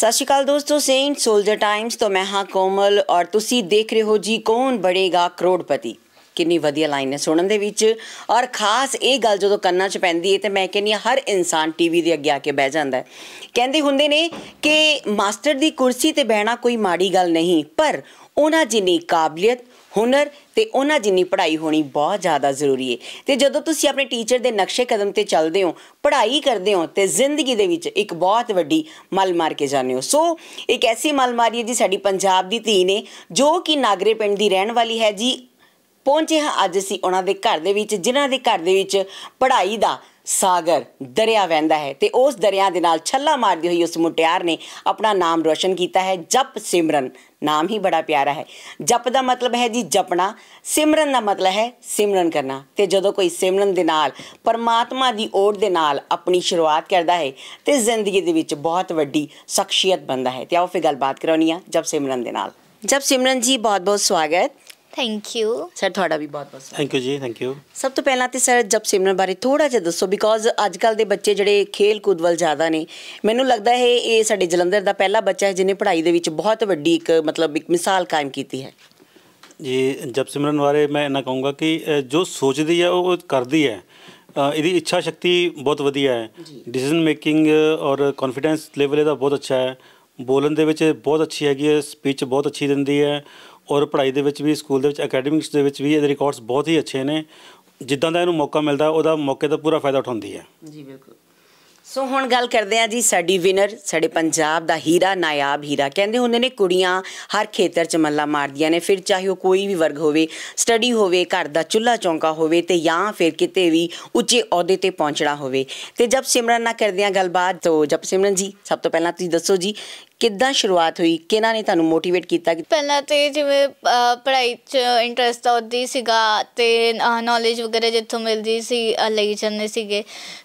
ਸਤਿ ਸ਼੍ਰੀ ਅਕਾਲ ਦੋਸਤੋ Saint soldier Times ਤੋਂ ਮੈਂ ਹਾਂ ਕੋਮਲ ਔਰ ਤੁਸੀਂ ਦੇਖ ਰਹੇ ਹੋ ਜੀ ਕੌਣ ਬੜੇਗਾ ਕਰੋੜਪਤੀ ਕਿੰਨੀ ਵਧੀਆ ਲਾਈਨ ਹੈ ਸੁਣਨ ਦੇ ਵਿੱਚ ਔਰ ਖਾਸ ਇਹ ਗੱਲ ਜਦੋਂ ਕੰਨਾਂ 'ਚ ਪੈਂਦੀ ਹੈ ਤੇ ਮੈਂ ਕਹਿੰਨੀ ਹਰ ਇਨਸਾਨ ਟੀਵੀ ਦੇ ਅੱਗੇ ਆ ਕੇ ਬਹਿ ਜਾਂਦਾ ਹੈ ਕਹਿੰਦੇ ਹੁੰਦੇ ਨੇ ਕਿ ਮਾਸਟਰ ਦੀ ਕੁਰਸੀ ਤੇ ਬਹਿਣਾ ਕੋਈ ਮਾੜੀ ਗੱਲ ਨਹੀਂ ਪਰ ਉਹਨਾਂ ਜਿੰਨੀ ਕਾਬਲੀਅਤ ਹੁਨਰ ਤੇ ਉਹਨਾਂ ਜਿੰਨੀ ਪੜ੍ਹਾਈ ਹੋਣੀ ਬਹੁਤ ਜ਼ਿਆਦਾ ਜ਼ਰੂਰੀ ਹੈ ਤੇ ਜਦੋਂ ਤੁਸੀਂ ਆਪਣੇ ਟੀਚਰ ਦੇ ਨਕਸ਼ੇ ਕਦਮ ਤੇ ਚੱਲਦੇ ਹੋ ਪੜ੍ਹਾਈ ਕਰਦੇ ਹੋ ਤੇ ਜ਼ਿੰਦਗੀ ਦੇ ਵਿੱਚ ਇੱਕ ਬਹੁਤ ਵੱਡੀ ਮਲ ਮਾਰ ਕੇ ਜਾਂਦੇ ਹੋ ਸੋ ਇੱਕ ਐਸੀ ਮਲ ਮਾਰੀ ਹੈ ਜੀ ਸਾਡੀ ਪੰਜਾਬ ਦੀ ਧੀ ਨੇ ਜੋ ਕਿ ਨਾਗਰੇ ਪਿੰਡ ਦੀ ਰਹਿਣ ਵਾਲੀ ਹੈ ਜੀ ਪਹੁੰਚੇ ਹਾਂ ਅੱਜ ਅਸੀਂ ਉਹਨਾਂ ਦੇ ਘਰ ਦੇ ਵਿੱਚ ਜਿਨ੍ਹਾਂ ਦੇ ਘਰ ਦੇ ਵਿੱਚ ਪੜ੍ਹਾਈ ਦਾ ਸਾਗਰ ਦਰਿਆ ਵਹਿੰਦਾ ਹੈ ਤੇ ਉਸ ਦਰਿਆ ਦੇ ਨਾਲ ਛੱਲਾ ਮਾਰਦੀ ਹੋਈ ਉਸ ਮੁਟਿਆਰ ਨੇ ਆਪਣਾ ਨਾਮ ਰੋਸ਼ਨ ਕੀਤਾ ਹੈ ਜਪ ਸਿਮਰਨ ਨਾਮ ਹੀ ਬੜਾ ਪਿਆਰਾ ਹੈ ਜਪ ਦਾ ਮਤਲਬ ਹੈ ਜੀ ਜਪਣਾ ਸਿਮਰਨ ਦਾ ਮਤਲਬ ਹੈ ਸਿਮਰਨ ਕਰਨਾ ਤੇ ਜਦੋਂ ਕੋਈ ਸਿਮਰਨ ਦੇ ਨਾਲ ਪਰਮਾਤਮਾ ਦੀ ਓਟ ਦੇ ਨਾਲ ਆਪਣੀ ਸ਼ੁਰੂਆਤ ਕਰਦਾ ਹੈ ਤੇ ਜ਼ਿੰਦਗੀ ਦੇ ਵਿੱਚ ਬਹੁਤ ਵੱਡੀ ਸ਼ਖਸੀਅਤ ਬਣਦਾ ਹੈ ਤੇ ਆਓ ਫੇ ਗੱਲਬਾਤ ਕਰਾਉਣੀ ਆ ਜਪ ਸਿਮਰਨ ਦੇ ਨਾਲ ਜਪ ਸਿਮਰਨ ਜੀ ਬਹੁਤ ਬਹੁਤ ਸਵਾਗਤ ਥੈਂਕ ਯੂ ਸਰ ਤੁਹਾਡਾ ਵੀ ਬਹੁਤ ਬਹੁਤ ਥੈਂਕ ਯੂ ਜੀ ਥੈਂਕ ਯੂ ਸਭ ਤੋਂ ਪਹਿਲਾਂ ਤੇ ਸਰ ਜਬ ਸਿਮਰਨ ਬਾਰੇ ਥੋੜਾ ਜਿਹਾ ਦੱਸੋ ਬਿਕੋਜ਼ ਅੱਜ ਕੱਲ ਦੇ ਬੱਚੇ ਜਿਹੜੇ ਖੇਲ ਕੁਦਵਲ ਵੱਲ ਜ਼ਿਆਦਾ ਨੇ ਮੈਨੂੰ ਲੱਗਦਾ ਹੈ ਇਹ ਸਾਡੇ ਜਲੰਧਰ ਦਾ ਪਹਿਲਾ ਬੱਚਾ ਹੈ ਜਿਨੇ ਪੜ੍ਹਾਈ ਦੇ ਵਿੱਚ ਬਹੁਤ ਵੱਡੀ ਇੱਕ ਮਤਲਬ ਇੱਕ ਮਿਸਾਲ ਕਾਇਮ ਕੀਤੀ ਹੈ ਜੀ ਜਬ ਸਿਮਰਨ ਬਾਰੇ ਮੈਂ ਇਹਨਾਂ ਕਹੂੰਗਾ ਕਿ ਜੋ ਸੋਚਦੀ ਹੈ ਉਹ ਕਰਦੀ ਹੈ ਇਹਦੀ ਇੱਛਾ ਸ਼ਕਤੀ ਬਹੁਤ ਵਧੀਆ ਹੈ ਡਿਸੀਜਨ ਮੇਕਿੰਗ ਔਰ ਕੌਨਫੀਡੈਂਸ ਲੈਵਲ ਇਹਦਾ ਬਹੁਤ ਅੱਛਾ ਹੈ ਬੋਲਣ ਦੇ ਵਿੱਚ ਬਹੁਤ ਅੱਛੀ ਹੈਗੀ ਹੈ ਸਪੀਚ ਬਹੁਤ ਅੱਛੀ ਦਿੰਦੀ ਹੈ ਔਰ ਪੜ੍ਹਾਈ ਦੇ ਵਿੱਚ ਵੀ ਸਕੂਲ ਦੇ ਵਿੱਚ ਅਕੈਡਮਿਕਸ ਦੇ ਵਿੱਚ ਵੀ ਇਹਦੇ ਰਿਕਾਰਡਸ ਬਹੁਤ ਹੀ ਅੱਛੇ ਨੇ ਜਿੱਦਾਂ ਦਾ ਇਹਨੂੰ ਮੌਕਾ ਮਿਲਦਾ ਉਹਦਾ ਮੌਕੇ ਦਾ ਪੂਰਾ ਫਾਇਦਾ ਉਠਾਉਂਦੀ ਹੈ ਜੀ ਬਿਲਕੁਲ ਸੋ ਹੁਣ ਗੱਲ ਕਰਦੇ ਆ ਜੀ ਸਾਡੀ ਵਿਨਰ ਸਾਡੇ ਪੰਜਾਬ ਦਾ ਹੀਰਾ ਨਾਇਆਬ ਹੀਰਾ ਕਹਿੰਦੇ ਹੁੰਦੇ ਨੇ ਕੁੜੀਆਂ ਹਰ ਖੇਤਰ 'ਚ ਮੱਲਾ ਮਾਰਦੀਆਂ ਨੇ ਫਿਰ ਚਾਹੇ ਉਹ ਕੋਈ ਵੀ ਵਰਗ ਹੋਵੇ ਸਟੱਡੀ ਹੋਵੇ ਘਰ ਦਾ ਚੁੱਲ੍ਹਾ ਚੌਂਕਾ ਹੋਵੇ ਤੇ ਜਾਂ ਫਿਰ ਕਿਤੇ ਵੀ ਉੱਚੇ ਅਹੁਦੇ ਤੇ ਪਹੁੰਚਣਾ ਹੋਵੇ ਤੇ ਜਦ ਸਿਮਰਨ ਨਾਲ ਕਰਦੇ ਆ ਗੱਲਬਾਤ ਤੋਂ ਜਦ ਸਿਮਰਨ ਜੀ ਸਭ ਤੋਂ ਪਹਿਲਾਂ ਤੁਸੀਂ ਦੱਸੋ ਜੀ ਕਿੱਦਾਂ ਸ਼ੁਰੂਆਤ ਹੋਈ ਕਿਹਨਾਂ ਨੇ ਤੁਹਾਨੂੰ ਮੋਟੀਵੇਟ ਕੀਤਾ ਪਹਿਲਾਂ ਤੇ ਜਿਵੇਂ ਪੜ੍ਹਾਈ 'ਚ ਇੰਟਰਸਟ ਤਾਂ ਸੀਗਾ ਤੇ ਨੌਲੇਜ ਵਗੈਰਾ ਜਿੱਥੋਂ ਮਿਲਦੀ ਸੀ ਲਈ ਜਾਂਦੇ ਸੀਗੇ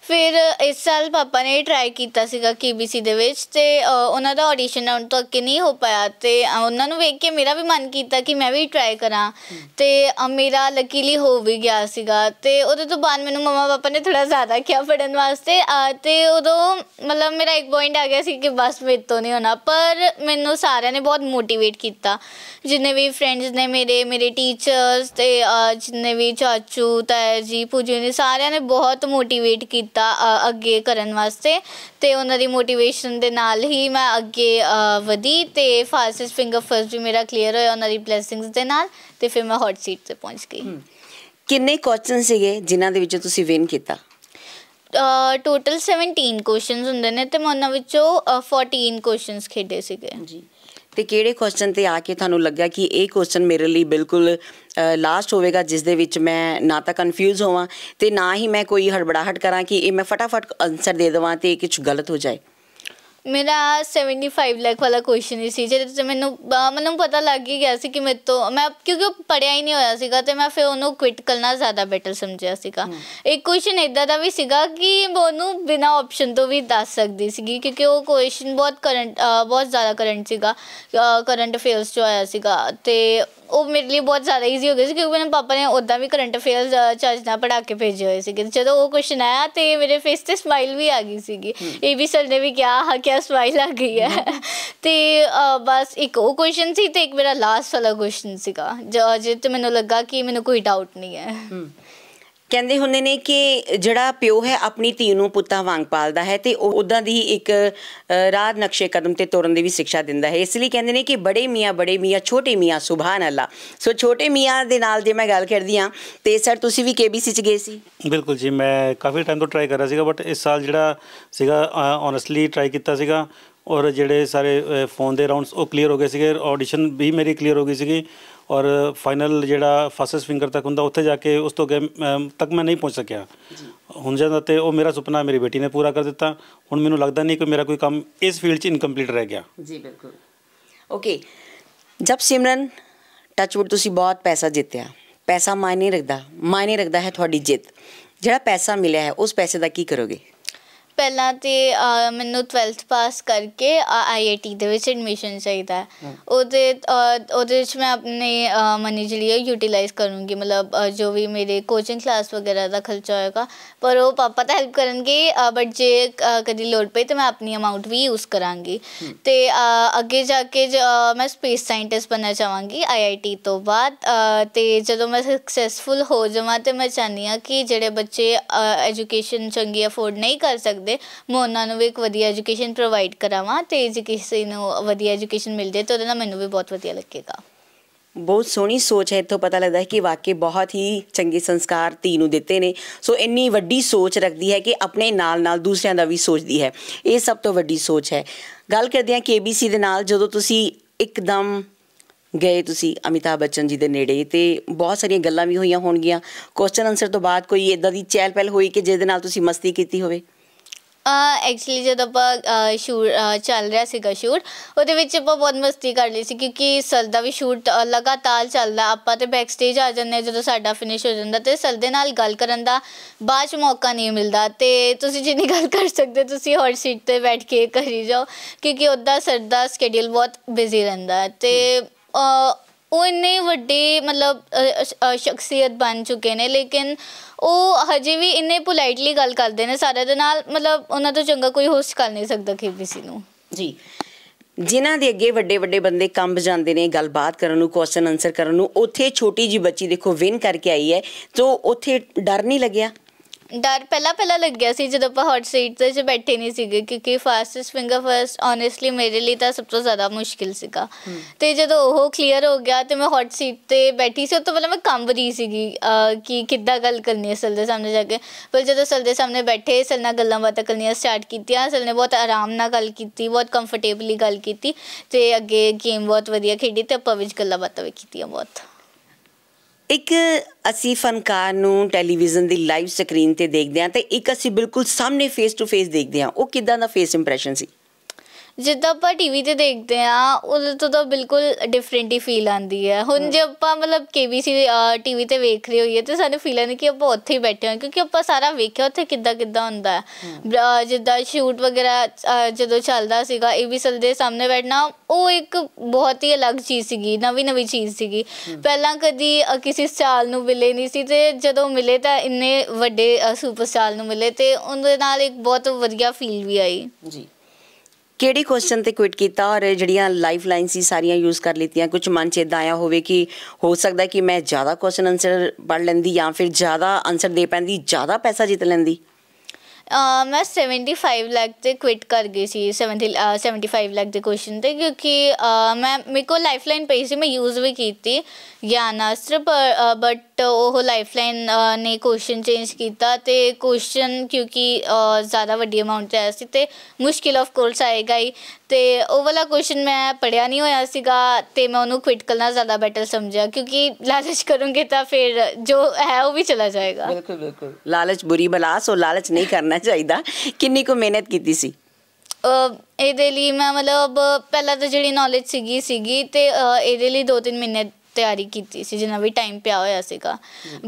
ਫਿਰ ਇਸ ਸਾਲ ਪਾਪਾ ਨੇ ਟਰਾਈ ਕੀਤਾ ਸੀਗਾ ਕੇਬੀਸੀ ਦੇ ਵਿੱਚ ਤੇ ਉਹਨਾਂ ਦਾ ਆਡੀਸ਼ਨ ਆਉਣ ਤੋਂ ਅੱਗੇ ਨਹੀਂ ਹੋ ਪਾਇਆ ਤੇ ਉਹਨਾਂ ਨੂੰ ਵੇਖ ਕੇ ਮੇਰਾ ਵੀ ਮਨ ਕੀਤਾ ਕਿ ਮੈਂ ਵੀ ਟਰਾਈ ਕਰਾਂ ਤੇ ਮੇਰਾ ਲੱਕੀਲੀ ਹੋ ਵੀ ਗਿਆ ਸੀਗਾ ਤੇ ਉਹਦੇ ਤੋਂ ਬਾਅਦ ਮੈਨੂੰ ਮਮਾ ਪਾਪਾ ਨੇ ਥੋੜਾ ਜ਼ਿਆਦਾ ਕਿਹਾ ਪੜਨ ਵਾਸਤੇ ਤੇ ਉਦੋਂ ਮਤਲਬ ਮੇਰਾ ਇੱਕ ਪੁਆਇੰਟ ਆ ਗਿਆ ਸੀ ਕਿ ਬਸ ਮੇਤੋਂ ਨਹੀਂ ਹੋਣਾ ਪਰ ਮੈਨੂੰ ਸਾਰਿਆਂ ਨੇ ਬਹੁਤ ਮੋਟੀਵੇਟ ਕੀਤਾ ਜਿੰਨੇ ਵੀ ਫਰੈਂਡਸ ਨੇ ਮੇਰੇ ਮੇਰੇ ਟੀਚਰਸ ਤੇ ਜਿੰਨੇ ਵੀ ਚਾਚੂ ਤਾਇਆ ਜੀ ਪੂਜੀ ਨੇ ਸਾਰਿਆਂ ਨੇ ਬਹੁਤ ਮੋਟੀਵੇਟ ਕੀਤਾ ਅੱਗੇ ਕਰਨ ਵਾਸਤੇ ਤੇ ਉਹਨਾਂ ਦੀ ਮੋਟੀਵੇਸ਼ਨ ਦੇ ਨਾਲ ਹੀ ਮੈਂ ਅੱਗੇ ਵਧੀ ਤੇ ਫਾਸਟ ਫਿੰਗਰ ਫਸਟ ਵੀ ਮੇਰਾ ਕਲੀਅਰ ਹੋਇਆ ਉਹਨਾਂ ਦੀ ਬਲੇਸਿੰਗਸ ਦੇ ਨਾਲ ਤੇ ਫਿਰ ਮੈਂ ਹੌਟ ਸੀਟ ਤੇ ਪਹੁੰਚ ਗਈ ਕਿੰਨੇ ਕੁਐਸਚਨ ਸੀਗੇ ਜਿਨ੍ਹਾਂ ਦੇ ਵਿੱਚੋਂ ਤੁਸੀਂ ਵਿਨ ਕੀਤਾ ਟੋਟਲ 17 ਕੁਐਸਚਨਸ ਹੁੰਦੇ ਨੇ ਤੇ ਮੈਂ ਉਹਨਾਂ ਵਿੱਚੋਂ 14 ਕੁਐਸਚਨਸ ਖੇਡੇ ਸੀਗੇ ਜੀ ਤੇ ਕਿਹੜੇ ਕੁਐਸਚਨ ਤੇ ਆ ਕੇ ਤੁਹਾਨੂੰ ਲੱਗਿਆ ਕਿ ਇਹ ਕੁਐਸਚਨ ਮੇਰੇ ਲਈ ਬਿਲਕੁਲ ਲਾਸਟ ਹੋਵੇਗਾ ਜਿਸ ਦੇ ਵਿੱਚ ਮੈਂ ਨਾ ਤਾਂ ਕਨਫਿਊਜ਼ ਹੋਵਾਂ ਤੇ ਨਾ ਹੀ ਮੈਂ ਕੋਈ ਹੜਬੜਾਹਟ ਕਰਾਂ ਕਿ ਇਹ ਮੈਂ ਫਟਾਫਟ ਆਨਸਰ ਦੇ ਦਵਾਂ ਤੇ ਇਹ ਕੁਝ ਗਲਤ ਹੋ ਜਾਏ ਮੇਰਾ 75 ਲੱਖ ਵਾਲਾ ਕੁਐਸਚਨ ਹੀ ਸੀ ਜਿਹਦੇ ਤੇ ਮੈਨੂੰ ਮੈਨੂੰ ਪਤਾ ਲੱਗ ਹੀ ਗਿਆ ਸੀ ਕਿ ਮੇਰੇ ਤੋਂ ਮੈਂ ਕਿਉਂਕਿ ਪੜਿਆ ਹੀ ਨਹੀਂ ਹੋਇਆ ਸੀਗਾ ਤੇ ਮੈਂ ਫਿਰ ਉਹਨੂੰ ਕੁਇਟ ਕਰਨਾ ਜ਼ਿਆਦਾ ਬੈਟਰ ਸਮਝਿਆ ਸੀਗਾ ਇੱਕ ਕੁਐਸਚਨ ਇਦਾਂ ਦਾ ਵੀ ਸੀਗਾ ਕਿ ਉਹਨੂੰ ਬਿਨਾ ਆਪਸ਼ਨ ਤੋਂ ਵੀ ਦੱਸ ਸਕਦੀ ਸੀਗੀ ਕਿਉਂਕਿ ਉਹ ਕੁਐਸਚਨ ਬਹੁਤ ਕਰੰਟ ਬਹੁਤ ਜ਼ਿਆਦਾ ਕਰੰਟ ਸੀਗਾ ਕਰੰਟ ਅਫੇਅਰਸ ਚ ਆਇਆ ਸੀਗਾ ਤੇ ਉਹ ਮੇਰੇ ਲਈ ਬਹੁਤ ਜ਼ਿਆਦਾ ਈਜ਼ੀ ਹੋ ਗਿਆ ਸੀ ਕਿਉਂਕਿ ਮੇਰੇ ਪਾਪਾ ਨੇ ਉਦਾਂ ਵੀ ਕਰੰਟ ਅਫੇਅਰਸ ਚਾਰਜ ਨਾਲ ਪੜਾ ਕੇ ਭੇਜੇ ਹੋਏ ਸੀਗੇ ਜਦੋਂ ਉਹ ਕੁਐਸਚਨ ਆਇਆ ਤੇ ਮੇਰੇ ਫੇਸ ਤੇ ਸਮਾਈਲ ਵੀ ਆ ਗਈ ਸੀਗੀ ਇਹ ਵੀ ਸਰ ਨੇ ਵੀ ਕਿਹਾ ਹਾਂ ਕਿ ਆ ਸਵਾਈ ਲੱਗ ਗਈ ਹੈ ਤੇ ਬਸ ਇੱਕ ਉਹ ਕੁਐਸਚਨ ਸੀ ਤੇ ਇੱਕ ਮੇਰਾ ਲਾਸਟ ਵਾਲਾ ਕੁਐਸਚਨ ਸੀਗਾ ਜੋ ਅਜੇ ਤੇ ਮੈਨੂੰ ਲੱਗਾ ਕਿ ਮੈਨੂੰ ਕੋਈ ਡਾਊਟ ਨਹੀਂ ਹੈ ਕਹਿੰਦੇ ਹੁੰਦੇ ਨੇ ਕਿ ਜਿਹੜਾ ਪਿਓ ਹੈ ਆਪਣੀ ਧੀ ਨੂੰ ਪੁੱਤਾਂ ਵਾਂਗ ਪਾਲਦਾ ਹੈ ਤੇ ਉਦਾਂ ਦੀ ਇੱਕ ਰਾਹ ਨਕਸ਼ੇ ਕਦਮ ਤੇ ਤੁਰਨ ਦੀ ਵੀ ਸਿੱਖਿਆ ਦਿੰਦਾ ਹੈ ਇਸ ਲਈ ਕਹਿੰਦੇ ਨੇ ਕਿ ਬੜੇ ਮੀਆਂ ਬੜੇ ਮੀਆਂ ਛੋਟੇ ਮੀਆਂ ਸੁਭਾਨ ਅੱਲਾ ਸੋ ਛੋਟੇ ਮੀਆਂ ਦੇ ਨਾਲ ਜੇ ਮੈਂ ਗੱਲ ਕਰਦੀ ਆ ਤੇ ਸਰ ਤੁਸੀਂ ਵੀ ਕੇਬੀਸੀ ਚ ਗਏ ਸੀ ਬਿਲਕੁਲ ਜੀ ਮੈਂ ਕਾਫੀ ਟਾਈਮ ਤੋਂ ਟਰਾਈ ਕਰ ਰਿਹਾ ਸੀਗਾ ਬਟ ਇਸ ਸਾਲ ਜਿਹੜਾ ਸੀਗਾ ਓਨੈਸਟਲੀ ਟਰਾਈ ਕੀਤਾ ਸੀਗਾ ਔਰ ਜਿਹੜੇ ਸਾਰੇ ਫੋਨ ਦੇ ਰਾਉਂਡਸ ਉਹ ਕਲੀਅਰ ਹੋ ਗਏ ਸੀਗੇ ਆਡੀਸ਼ਨ ਵੀ ਮੇਰੀ ਕਲੀਅਰ ਹੋ ਗਈ ਸੀਗੀ ਔਰ ਫਾਈਨਲ ਜਿਹੜਾ ਫਾਸਟਸ ਫਿੰਗਰ ਤੱਕ ਹੁੰਦਾ ਉੱਥੇ ਜਾ ਕੇ ਉਸ ਤੋਂ ਅੱਗੇ ਤੱਕ ਮੈਂ ਨਹੀਂ ਪਹੁੰਚ ਸਕਿਆ ਹੁਣ ਜਾਂਦਾ ਤੇ ਉਹ ਮੇਰਾ ਸੁਪਨਾ ਮੇਰੀ ਬੇਟੀ ਨੇ ਪੂਰਾ ਕਰ ਦਿੱਤਾ ਹੁਣ ਮੈਨੂੰ ਲੱਗਦਾ ਨਹੀਂ ਕਿ ਮੇਰਾ ਕੋਈ ਕੰਮ ਇਸ ਫੀਲਡ 'ਚ ਇਨਕੰਪਲੀਟ ਰਹਿ ਗਿਆ ਜੀ ਬਿਲਕੁਲ ਓਕੇ ਜਦ ਸਿਮਰਨ ਟੱਚਵੁੱਡ ਤੁਸੀਂ ਬਹੁਤ ਪੈਸਾ ਜਿੱਤਿਆ ਪੈਸਾ ਮਾਇਨੇ ਰੱਖਦਾ ਮਾਇਨੇ ਰੱਖਦਾ ਹੈ ਤੁਹਾਡੀ ਜਿੱਤ ਜਿਹੜਾ ਪੈਸਾ ਮਿਲਿਆ ਹੈ ਉਸ ਪੈਸੇ ਦਾ ਕੀ ਕਰੋਗੇ ਪਹਿਲਾਂ ਤੇ ਮੈਨੂੰ 12th ਪਾਸ ਕਰਕੇ ਆਈਆਈਟੀ ਦੇ ਵਿੱਚ ਐਡਮਿਸ਼ਨ ਚਾਹੀਦਾ ਹੈ ਉਹਦੇ ਉਹਦੇ ਵਿੱਚ ਮੈਂ ਆਪਣੇ ਮਨੀ ਜਿਹੜੀ ਹੈ ਯੂਟਿਲਾਈਜ਼ ਕਰੂੰਗੀ ਮਤਲਬ ਜੋ ਵੀ ਮੇਰੇ ਕੋਚਿੰਗ ਕਲਾਸ ਵਗੈਰਾ ਦਾ ਖਰਚਾ ਹੋਏਗਾ ਪਰ ਉਹ ਪਾਪਾ ਤਾਂ ਹੈਲਪ ਕਰਨਗੇ ਬਟ ਜੇ ਕਦੀ ਲੋੜ ਪਈ ਤਾਂ ਮੈਂ ਆਪਣੀ ਅਮਾਉਂਟ ਵੀ ਯੂਜ਼ ਕਰਾਂਗੀ ਤੇ ਅੱਗੇ ਜਾ ਕੇ ਮੈਂ ਸਪੇਸ ਸਾਇੰਟਿਸਟ ਬਣਨਾ ਚਾਹਾਂਗੀ ਆਈਆਈਟੀ ਤੋਂ ਬਾਅਦ ਤੇ ਜਦੋਂ ਮੈਂ ਸਕਸੈਸਫੁਲ ਹੋ ਜਾਵਾਂ ਤੇ ਮੈਂ ਚਾਹਨੀ ਆ ਕਿ ਜਿਹੜੇ ਬੱਚੇ ਐਜੂਕੇਸ਼ਨ ਚੰਗੀ ਅਫੋਰਡ ਨਹੀਂ ਕਰ ਸਕਦੇ ਸਕਦੇ ਮੈਂ ਉਹਨਾਂ ਨੂੰ ਵੀ ਇੱਕ ਵਧੀਆ ਐਜੂਕੇਸ਼ਨ ਪ੍ਰੋਵਾਈਡ ਕਰਾਵਾਂ ਤੇ ਜੇ ਕਿਸੇ ਨੂੰ ਵਧੀਆ ਐਜੂਕੇਸ਼ਨ ਮਿਲ ਜੇ ਤਾਂ ਉਹਦੇ ਨਾਲ ਮੈਨੂੰ ਵੀ ਬਹੁਤ ਵਧੀਆ ਲੱਗੇਗਾ ਬਹੁਤ ਸੋਹਣੀ ਸੋਚ ਹੈ ਇਥੋਂ ਪਤਾ ਲੱਗਦਾ ਹੈ ਕਿ ਵਾਕਈ ਬਹੁਤ ਹੀ ਚੰਗੇ ਸੰਸਕਾਰ ਧੀ ਨੂੰ ਦਿੱਤੇ ਨੇ ਸੋ ਇੰਨੀ ਵੱਡੀ ਸੋਚ ਰੱਖਦੀ ਹੈ ਕਿ ਆਪਣੇ ਨਾਲ ਨਾਲ ਦੂਸਰਿਆਂ ਦਾ ਵੀ ਸੋਚਦੀ ਹੈ ਇਹ ਸਭ ਤੋਂ ਵੱਡੀ ਸੋਚ ਹੈ ਗੱਲ ਕਰਦੇ ਹਾਂ ਕੇਬੀਸੀ ਦੇ ਨਾਲ ਜਦੋਂ ਤੁਸੀਂ ਇੱਕਦਮ ਗਏ ਤੁਸੀਂ ਅਮਿਤਾਭ ਬੱਚਨ ਜੀ ਦੇ ਨੇੜੇ ਤੇ ਬਹੁਤ ਸਾਰੀਆਂ ਗੱਲਾਂ ਵੀ ਹੋਈਆਂ ਹੋਣਗੀਆਂ ਕੁਐਸਚਨ ਆਨਸਰ ਤੋਂ ਬਾਅਦ ਕੋਈ ਇਦਾਂ ਦੀ ਚਹਿਲ ਪਹਿਲ ਹੋਈ ਕਿ ਜਿਹਦੇ ਨਾਲ ਤੁਸੀਂ ਮਸਤੀ ਕੀਤੀ ਹੋਵੇ ਐਕਚੁਅਲੀ ਜਦੋਂ ਆਪਾਂ ਸ਼ੂਟ ਚੱਲ ਰਿਹਾ ਸੀਗਾ ਸ਼ੂਟ ਉਹਦੇ ਵਿੱਚ ਆਪਾਂ ਬਹੁਤ ਮਸਤੀ ਕਰ ਲਈ ਸੀ ਕਿਉਂਕਿ ਸਲ ਦਾ ਵੀ ਸ਼ੂਟ ਲਗਾਤਾਰ ਚੱਲਦਾ ਆਪਾਂ ਤੇ ਬੈਕ ਸਟੇਜ ਆ ਜਾਂਦੇ ਜਦੋਂ ਸਾਡਾ ਫਿਨਿਸ਼ ਹੋ ਜਾਂਦਾ ਤੇ ਸਲ ਦੇ ਨਾਲ ਗੱਲ ਕਰਨ ਦਾ ਬਾਅਦ ਚ ਮੌਕਾ ਨਹੀਂ ਮਿਲਦਾ ਤੇ ਤੁਸੀਂ ਜਿੰਨੀ ਗੱਲ ਕਰ ਸਕਦੇ ਤੁਸੀਂ ਹੋਰ ਸੀਟ ਤੇ ਬੈਠ ਕੇ ਕਰੀ ਜਾਓ ਕਿਉਂਕਿ ਉਹਦਾ ਸਰ ਦਾ ਸਕੇਡਿਊਲ ਬਹੁਤ ਬਿਜ਼ੀ ਰਹਿੰਦਾ ਤੇ ਉਹ ਇੰਨੇ ਵੱਡੇ ਮਤਲਬ ਸ਼ਖਸੀਅਤ ਬਣ ਚੁੱਕੇ ਨੇ ਲੇਕਿਨ ਉਹ ਹਜੇ ਵੀ ਇੰਨੇ ਪੋਲਾਈਟਲੀ ਗੱਲ ਕਰਦੇ ਨੇ ਸਾਰਿਆਂ ਦੇ ਨਾਲ ਮਤਲਬ ਉਹਨਾਂ ਤੋਂ ਚੰਗਾ ਕੋਈ ਹੋਸਟ ਕਰ ਨਹੀਂ ਸਕਦਾ ਕੇਬੀਸੀ ਨੂੰ ਜੀ ਜਿਨ੍ਹਾਂ ਦੇ ਅੱਗੇ ਵੱਡੇ ਵੱਡੇ ਬੰਦੇ ਕੰਬ ਜਾਂਦੇ ਨੇ ਗੱਲਬਾਤ ਕਰਨ ਨੂੰ ਕੁਐਸਚਨ ਆਨਸਰ ਕਰਨ ਨੂੰ ਉੱਥੇ ਛੋਟੀ ਜੀ ਬੱਚੀ ਦੇਖੋ ਵਿਨ ਕਰਕੇ ਆਈ ਹੈ ਤੋਂ ਉੱਥੇ ਡਰ ਨਹੀਂ ਲੱਗਿਆ ਡਰ ਪਹਿਲਾ ਲੱਗ ਲੱਗਿਆ ਸੀ ਜਦੋਂ ਆਪਾਂ ਹੌਟ ਸੀਟ ਤੇ ਬੈਠੇ ਨਹੀਂ ਸੀਗੇ ਕਿਉਂਕਿ ਫਾਸਟੈਸਟ ਫਿੰਗਰ ਫਰਸਟ ਓਨੈਸਟਲੀ ਮੇਰੇ ਲਈ ਤਾਂ ਸਭ ਤੋਂ ਜ਼ਿਆਦਾ ਮੁਸ਼ਕਿਲ ਸੀਗਾ ਤੇ ਜਦੋਂ ਉਹ ਕਲੀਅਰ ਹੋ ਗਿਆ ਤੇ ਮੈਂ ਹੌਟ ਸੀਟ ਤੇ ਬੈਠੀ ਸੀ ਉਹ ਤੋਂ ਪਹਿਲਾਂ ਮੈਂ ਕੰਬ ਰਹੀ ਸੀਗੀ ਕਿ ਕਿੱਦਾਂ ਗੱਲ ਕਰਨੀ ਹੈ ਸਲ ਦੇ ਸਾਹਮਣੇ ਜਾ ਕੇ ਪਰ ਜਦੋਂ ਸਲ ਦੇ ਸਾਹਮਣੇ ਬੈਠੇ ਸਲ ਨਾਲ ਗੱਲਾਂ ਬਾਤਾਂ ਕਰਨੀਆਂ ਸਟਾਰਟ ਕੀਤੀਆਂ ਸਲ ਨੇ ਬਹੁਤ ਆਰਾਮ ਨਾਲ ਗੱਲ ਕੀਤੀ ਬਹੁਤ ਕੰਫਰਟੇਬਲੀ ਗੱਲ ਕੀਤੀ ਤੇ ਅੱਗੇ ਗੇਮ ਬਹੁਤ ਵਧੀਆ ਖੇਡੀ ਤੇ ਆਪਾਂ ਵਿੱਚ ਗੱਲਾਂ ਬਾਤਾਂ ਵੀ ਕੀਤੀਆਂ ਬਹੁਤ ਇੱਕ ਅਸੀਂ ਫਨਕਾਰ ਨੂੰ ਟੈਲੀਵਿਜ਼ਨ ਦੀ ਲਾਈਵ ਸਕਰੀਨ ਤੇ ਦੇਖਦੇ ਹਾਂ ਤੇ ਇੱਕ ਅਸੀਂ ਬਿਲਕੁਲ ਸਾਹਮਣੇ ਫੇਸ ਟੂ ਫੇਸ ਦੇਖਦੇ ਹਾਂ ਉਹ ਕਿਦਾਂ ਦਾ ਫੇਸ ਇੰਪ੍ਰੈਸ਼ਨ ਸੀ ਜਿੱਦਾਂ ਆਪਾਂ ਟੀਵੀ ਤੇ ਦੇਖਦੇ ਆ ਉਹਦੇ ਤੋਂ ਤਾਂ ਬਿਲਕੁਲ ਡਿਫਰੈਂਟ ਹੀ ਫੀਲ ਆਂਦੀ ਹੈ ਹੁਣ ਜੇ ਆਪਾਂ ਮਤਲਬ ਕੇਬੀਸੀ ਟੀਵੀ ਤੇ ਵੇਖ ਰਹੇ ਹੋਈਏ ਤੇ ਸਾਨੂੰ ਫੀਲ ਆਂਦੀ ਕਿ ਆਪਾਂ ਉੱਥੇ ਹੀ ਬੈਠੇ ਹਾਂ ਕਿਉਂਕਿ ਆਪਾਂ ਸਾਰਾ ਵੇਖਿਆ ਉੱਥੇ ਕਿੱਦਾਂ ਕਿੱਦਾਂ ਹੁੰਦਾ ਜਿੱਦਾਂ ਸ਼ੂਟ ਵਗੈਰਾ ਜਦੋਂ ਚੱਲਦਾ ਸੀਗਾ ਇਹ ਵੀ ਸਲਦੇ ਸਾਹਮਣੇ ਬੈਠਣਾ ਉਹ ਇੱਕ ਬਹੁਤ ਹੀ ਅਲੱਗ ਚੀਜ਼ ਸੀਗੀ ਨਵੀਂ ਨਵੀਂ ਚੀਜ਼ ਸੀਗੀ ਪਹਿਲਾਂ ਕਦੀ ਕਿਸੇ ਸਟਾਰ ਨੂੰ ਮਿਲੇ ਨਹੀਂ ਸੀ ਤੇ ਜਦੋਂ ਮਿਲੇ ਤਾਂ ਇੰਨੇ ਵੱਡੇ ਸੁਪਰ ਸਟਾਰ ਨੂੰ ਮਿਲੇ ਤੇ ਉਹਦੇ ਨਾਲ ਇੱਕ ਬਹੁਤ ਵਧੀਆ ਫੀਲ ਵੀ ਆਈ ਜੀ ਕਿਹੜੇ ਕੁਐਸਚਨ ਤੇ ਕੁਇਟ ਕੀਤਾ ਔਰ ਜਿਹੜੀਆਂ ਲਾਈਫ ਲਾਈਨ ਸੀ ਸਾਰੀਆਂ ਯੂਜ਼ ਕਰ ਲਈਆਂ ਕੁਝ ਮਨ ਚ ਇਦਾਂ ਆਇਆ ਹੋਵੇ ਕਿ ਹੋ ਸਕਦਾ ਕਿ ਮੈਂ ਜ਼ਿਆਦਾ ਕੁਐਸਚਨ ਆਨਸਰ ਪੜ ਲੈਂਦੀ ਜਾਂ ਫਿਰ ਜ਼ਿਆਦਾ ਆਨਸਰ ਦੇ ਪੈਂਦੀ ਜ਼ਿਆਦਾ ਪੈਸਾ ਜਿੱਤ ਲੈਂਦੀ ਮੈਂ 75 ਲੱਖ ਤੇ ਕੁਇਟ ਕਰ ਗਈ ਸੀ 70 75 ਲੱਖ ਦੇ ਕੁਐਸਚਨ ਤੇ ਕਿਉਂਕਿ ਮੈਂ ਮੇਰੇ ਕੋ ਲਾਈਨ ਪਈ ਸੀ ਮੈਂ ਯੂਜ਼ ਵੀ ਕੀਤੀ ਗਿਆਨਾਸਤਰ ਬਟ ਬਟ ਉਹ ਲਾਈਫਲਾਈਨ ਨੇ ਕੁਐਸਚਨ ਚੇਂਜ ਕੀਤਾ ਤੇ ਕੁਐਸਚਨ ਕਿਉਂਕਿ ਜ਼ਿਆਦਾ ਵੱਡੀ ਅਮਾਉਂਟ ਤੇ ਆਇਆ ਸੀ ਤੇ ਮੁਸ਼ਕਿਲ ਆਫ ਕੋਰਸ ਆਏਗਾ ਹੀ ਤੇ ਉਹ ਵਾਲਾ ਕੁਐਸਚਨ ਮੈਂ ਪੜਿਆ ਨਹੀਂ ਹੋਇਆ ਸੀਗਾ ਤੇ ਮੈਂ ਉਹਨੂੰ ਕੁਇਟ ਕਰਨਾ ਜ਼ਿਆਦਾ ਬੈਟਰ ਸਮਝਿਆ ਕਿਉਂਕਿ ਲਾਲਚ ਕਰੂੰਗੇ ਤਾਂ ਫਿਰ ਜੋ ਹੈ ਉਹ ਵੀ ਚਲਾ ਜਾਏਗਾ ਬਿਲਕੁਲ ਬਿਲਕੁਲ ਲਾਲਚ ਬੁਰੀ ਬਲਾ ਸੋ ਲਾਲਚ ਨਹੀਂ ਕਰਨਾ ਚਾਹੀਦਾ ਕਿੰਨੀ ਕੁ ਮਿਹਨਤ ਕੀਤੀ ਸੀ ਇਹਦੇ ਲਈ ਮੈਂ ਮਤਲਬ ਪਹਿਲਾਂ ਤਾਂ ਜਿਹੜੀ ਨੌਲੇਜ ਸੀਗੀ ਸੀਗੀ ਤੇ ਇਹਦੇ ਲਈ 2-3 ਮਹੀਨੇ ਤਿਆਰੀ ਕੀਤੀ ਸੀ ਜਿੰਨਾ ਵੀ ਟਾਈਮ ਪਿਆ ਹੋਇਆ ਸੀਗਾ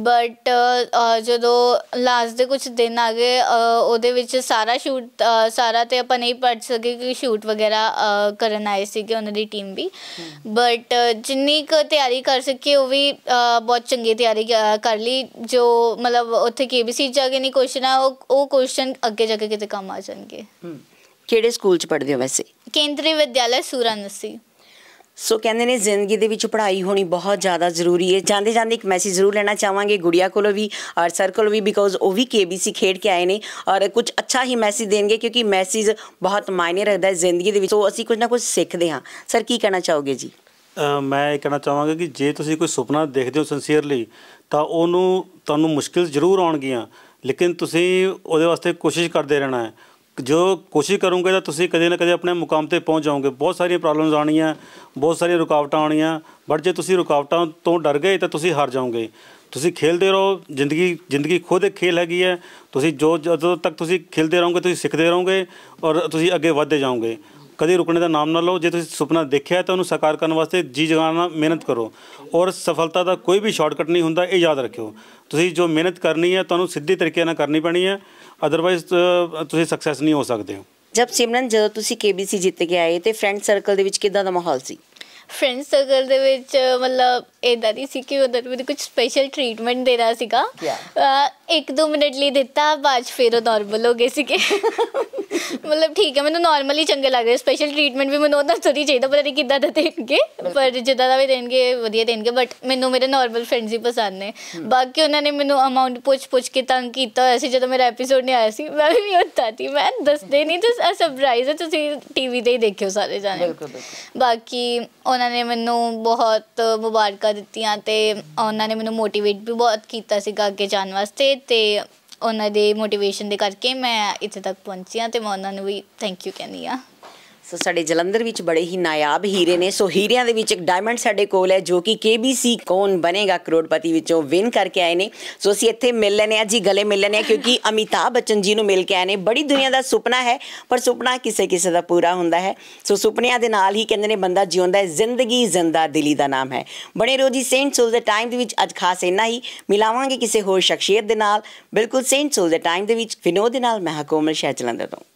ਬਟ ਜਦੋਂ ਲਾਸਟ ਦੇ ਕੁਝ ਦਿਨ ਆ ਗਏ ਉਹਦੇ ਵਿੱਚ ਸਾਰਾ ਸ਼ੂਟ ਸਾਰਾ ਤੇ ਆਪਾਂ ਨਹੀਂ ਪੜ ਸਕੇ ਕਿ ਸ਼ੂਟ ਵਗੈਰਾ ਕਰਨ ਆਏ ਸੀਗੇ ਉਹਨਾਂ ਦੀ ਟੀਮ ਵੀ ਬਟ ਜਿੰਨੀ ਕੁ ਤਿਆਰੀ ਕਰ ਸਕੀ ਉਹ ਵੀ ਬਹੁਤ ਚੰਗੀ ਤਿਆਰੀ ਕਰ ਲਈ ਜੋ ਮਤਲਬ ਉੱਥੇ ਕੇਬੀਸੀ ਜਾ ਕੇ ਨਹੀਂ ਕੁਐਸਚਨ ਆ ਉਹ ਕੁਐਸਚਨ ਅੱਗੇ ਜਾ ਕੇ ਕਿਤੇ ਕੰਮ ਆ ਜਾਣਗੇ ਕਿਹੜੇ ਸਕੂਲ ਚ ਪੜਦੇ ਹੋ ਵੈਸੇ ਕੇਂਦਰੀ ਵਿਦਿਆਲਾ ਸੂਰਨਸੀ ਸੋ ਕਹਿੰਦੇ ਨੇ ਜ਼ਿੰਦਗੀ ਦੇ ਵਿੱਚ ਪੜ੍ਹਾਈ ਹੋਣੀ ਬਹੁਤ ਜ਼ਿਆਦਾ ਜ਼ਰੂਰੀ ਹੈ ਜਾਂਦੇ ਜਾਂਦੇ ਇੱਕ ਮੈਸੇਜ ਜ਼ਰੂਰ ਲੈਣਾ ਚਾਹਾਂਗੇ ਗੁੜੀਆ ਕੋਲੋਂ ਵੀ ਔਰ ਸਰ ਕੋਲੋਂ ਵੀ ਬਿਕੋਜ਼ ਉਹ ਵੀ ਕੇਬੀਸੀ ਖੇਡ ਕੇ ਆਏ ਨੇ ਔਰ ਕੁਝ ਅੱਛਾ ਹੀ ਮੈਸੇਜ ਦੇਣਗੇ ਕਿਉਂਕਿ ਮੈਸੇਜ ਬਹੁਤ ਮਾਇਨੇ ਰੱਖਦਾ ਹੈ ਜ਼ਿੰਦਗੀ ਦੇ ਵਿੱਚ ਸੋ ਅਸੀਂ ਕੁਝ ਨਾ ਕੁਝ ਸਿੱਖਦੇ ਹਾਂ ਸਰ ਕੀ ਕਹਿਣਾ ਚਾਹੋਗੇ ਜੀ ਮੈਂ ਇਹ ਕਹਿਣਾ ਚਾਹਾਂਗਾ ਕਿ ਜੇ ਤੁਸੀਂ ਕੋਈ ਸੁਪਨਾ ਦੇਖਦੇ ਹੋ ਸਿੰਸੀਅਰਲੀ ਤਾਂ ਉਹਨੂੰ ਤੁਹਾਨੂੰ ਮੁਸ਼ਕਿਲ ਜ਼ਰੂਰ ਆਉਣਗੀਆਂ ਲੇਕਿਨ ਤੁਸੀਂ ਉਹਦੇ ਵਾਸਤੇ ਕੋਸ਼ਿਸ਼ ਕਰਦੇ ਰਹਿਣਾ ਹੈ ਜੋ ਕੋਸ਼ਿਸ਼ ਕਰੋਗੇ ਤਾਂ ਤੁਸੀਂ ਕਦੇ ਨਾ ਕਦੇ ਆਪਣੇ ਮੁਕਾਮ ਤੇ ਪਹੁੰਚ ਜਾਓਗੇ ਬਹੁਤ ਸਾਰੀਆਂ ਪ੍ਰੋਬਲਮਸ ਆਣੀਆਂ ਬਹੁਤ ਸਾਰੀਆਂ ਰੁਕਾਵਟਾਂ ਆਣੀਆਂ ਬਟ ਜੇ ਤੁਸੀਂ ਰੁਕਾਵਟਾਂ ਤੋਂ ਡਰ ਗਏ ਤਾਂ ਤੁਸੀਂ ਹਾਰ ਜਾਓਗੇ ਤੁਸੀਂ ਖੇਲਦੇ ਰਹੋ ਜ਼ਿੰਦਗੀ ਜ਼ਿੰਦਗੀ ਖੁਦ ਇੱਕ ਖੇਲ ਹੈਗੀ ਹੈ ਤੁਸੀਂ ਜੋ ਜਦੋਂ ਤੱਕ ਤੁਸੀਂ ਖੇਲਦੇ ਰਹੋਗੇ ਤੁਸੀਂ ਸਿੱਖਦੇ ਰਹੋਗੇ ਔਰ ਤੁਸੀਂ ਅੱਗੇ ਵਧਦੇ ਜਾਓਗੇ ਕਦੇ ਰੁਕਣੇ ਦਾ ਨਾਮ ਨਾ ਲਓ ਜੇ ਤੁਸੀਂ ਸੁਪਨਾ ਦੇਖਿਆ ਤਾਂ ਉਹਨੂੰ ਸਾਕਾਰ ਕਰਨ ਵਾਸਤੇ ਜੀ ਜਗਾਣਾ ਮਿਹਨਤ ਕਰੋ ਔਰ ਸਫਲਤਾ ਦਾ ਕੋਈ ਵੀ ਸ਼ਾਰਟਕਟ ਨਹੀਂ ਹੁੰਦਾ ਇਹ ਯਾਦ ਰੱਖਿਓ ਤੁਸੀਂ ਜੋ ਮਿਹਨਤ ਕਰਨੀ ਹੈ ਤੁਹਾਨੂੰ ਸਿੱਧੇ ਤਰੀਕੇ ਨਾਲ ਕਰਨੀ ਪੈਣੀ ਹੈ ਅਦਰਵਾਈਜ਼ ਤੁਸੀਂ ਸਕਸੈਸ ਨਹੀਂ ਹੋ ਸਕਦੇ ਹੋ ਜਬ ਸਿਮਰਨ ਜਦੋਂ ਤੁਸੀਂ ਕੇਬੀਸੀ ਜਿੱਤ ਕੇ ਆਏ ਤੇ ਫਰੈਂਡ ਸਰਕਲ ਦੇ ਵਿੱਚ ਕਿਦਾਂ ਦਾ ਮਾਹੌਲ ਸੀ ਫਰੈਂਡ ਸਰਕਲ ਦੇ ਵਿੱਚ ਮਤਲਬ ਇਦਾਂ ਦੀ ਸੀ ਕਿ ਉਹਨਾਂ ਨੂੰ ਕੁਝ ਸਪੈਸ਼ਲ ਟ੍ਰੀਟਮੈਂਟ ਦੇਣਾ ਸੀਗਾ ਇੱਕ ਦੋ ਮਿੰਟ ਲਈ ਦਿੱਤਾ ਬਾਅਦ ਫਿਰ ਉਹ ਨਾਰਮਲ ਹੋ ਗਏ ਸੀਗੇ ਮਤਲਬ ਠੀਕ ਹੈ ਮੈਨੂੰ ਨਾਰਮਲੀ ਚੰਗੇ ਲੱਗ ਸਪੈਸ਼ਲ ਟ੍ਰੀਟਮੈਂਟ ਵੀ ਮੈਨੂੰ ਉਹਨਾਂ ਤੋਂ ਨਹੀਂ ਚਾਹੀਦਾ ਪਤਾ ਨਹੀਂ ਕਿੱਦਾਂ ਦਾ ਦੇਣਗੇ ਪਰ ਜਿੱਦਾਂ ਦਾ ਵੀ ਦੇਣਗੇ ਵਧੀਆ ਦੇਣਗੇ ਬਟ ਮੈਨੂੰ ਮੇਰੇ ਨਾਰਮਲ ਫਰੈਂਡਸ ਹੀ ਪਸੰਦ ਨੇ ਬਾਕੀ ਉਹਨਾਂ ਨੇ ਮੈਨੂੰ ਅਮਾਉਂਟ ਪੁੱਛ ਪੁੱਛ ਕੇ ਤੰਗ ਕੀਤਾ ਹੋਇਆ ਸੀ ਜਦੋਂ ਮੇਰਾ ਐਪੀਸੋਡ ਨਹੀਂ ਆਇਆ ਸੀ ਮੈਂ ਵੀ ਉੱਤਾ ਸੀ ਮੈਂ ਦੱਸਦੇ ਨਹੀਂ ਅ ਸਰਪ੍ਰਾਈਜ਼ ਹੈ ਤੁਸੀਂ ਟੀਵੀ ਤੇ ਹੀ ਦੇਖਿਓ ਸਾਰੇ ਜਾਣੇ ਬਿਲਕੁਲ ਬਾਕੀ ਉਹਨਾਂ ਨੇ ਮੈਨੂੰ ਬਹੁਤ ਮੁਬਾਰਕਾਂ ਦਿੱਤੀਆਂ ਤੇ ਉਹਨਾਂ ਨੇ ਮੈਨੂੰ ਮੋਟੀਵੇਟ ਵੀ ਬਹੁਤ ਕੀਤਾ ਸੀਗਾ ਅੱਗੇ ਜਾਣ ਵਾਸਤੇ ਤੇ ਉਹਨਾਂ ਦੇ ਮੋਟੀਵੇਸ਼ਨ ਦੇ ਕਰਕੇ ਮੈਂ ਇੱਥੇ ਤੱਕ ਪਹੁੰਚੀ ਹਾਂ ਤੇ ਮੈਂ ਉਹਨਾਂ ਨੂੰ ਵੀ ਥੈਂਕ ਯੂ ਕਹਿੰਦੀ ਹਾਂ ਸੋ ਸਾਡੇ ਜਲੰਧਰ ਵਿੱਚ ਬੜੇ ਹੀ ਨਾਇਆਬ ਹੀਰੇ ਨੇ ਸੋ ਹੀਰਿਆਂ ਦੇ ਵਿੱਚ ਇੱਕ ਡਾਇਮੰਡ ਸਾਡੇ ਕੋਲ ਹੈ ਜੋ ਕਿ ਕੇਬੀਸੀ ਕੌਣ ਬਣੇਗਾ ਕਰੋੜਪਤੀ ਵਿੱਚੋਂ ਵਿਨ ਕਰਕੇ ਆਏ ਨੇ ਸੋ ਅਸੀਂ ਇੱਥੇ ਮਿਲ ਲੈਨੇ ਆ ਜੀ ਗਲੇ ਮਿਲ ਲੈਨੇ ਆ ਕਿਉਂਕਿ ਅਮਿਤਾਭ ਬਚਨ ਜੀ ਨੂੰ ਮਿਲ ਕੇ ਆਏ ਨੇ ਬੜੀ ਦੁਨੀਆ ਦਾ ਸੁਪਨਾ ਹੈ ਪਰ ਸੁਪਨਾ ਕਿਸੇ ਕਿਸੇ ਦਾ ਪੂਰਾ ਹੁੰਦਾ ਹੈ ਸੋ ਸੁਪਨਿਆਂ ਦੇ ਨਾਲ ਹੀ ਕਹਿੰਦੇ ਨੇ ਬੰਦਾ ਜਿਉਂਦਾ ਹੈ ਜ਼ਿੰਦਗੀ ਜ਼ਿੰਦਾ ਦਿਲੀ ਦਾ ਨਾਮ ਹੈ ਬਣੇ ਰੋਜੀ ਸੇਂਟ ਸੋਲ ਦੇ ਟਾਈਮ ਦੇ ਵਿੱਚ ਅੱਜ ਖਾਸ ਇੰਨਾ ਹੀ ਮਿਲਾਵਾਂਗੇ ਕਿਸੇ ਹੋਰ ਸ਼ਖਸੀਅਤ ਦੇ ਨਾਲ ਬਿਲਕੁਲ ਸੇਂਟ ਸੋਲ ਦੇ ਟਾਈਮ ਦੇ ਵਿੱਚ ਵਿਨੋਦ ਦੇ ਨਾਲ ਮਹਾਕੋਮਲ ਹਕੂਮਤ ਤੋਂ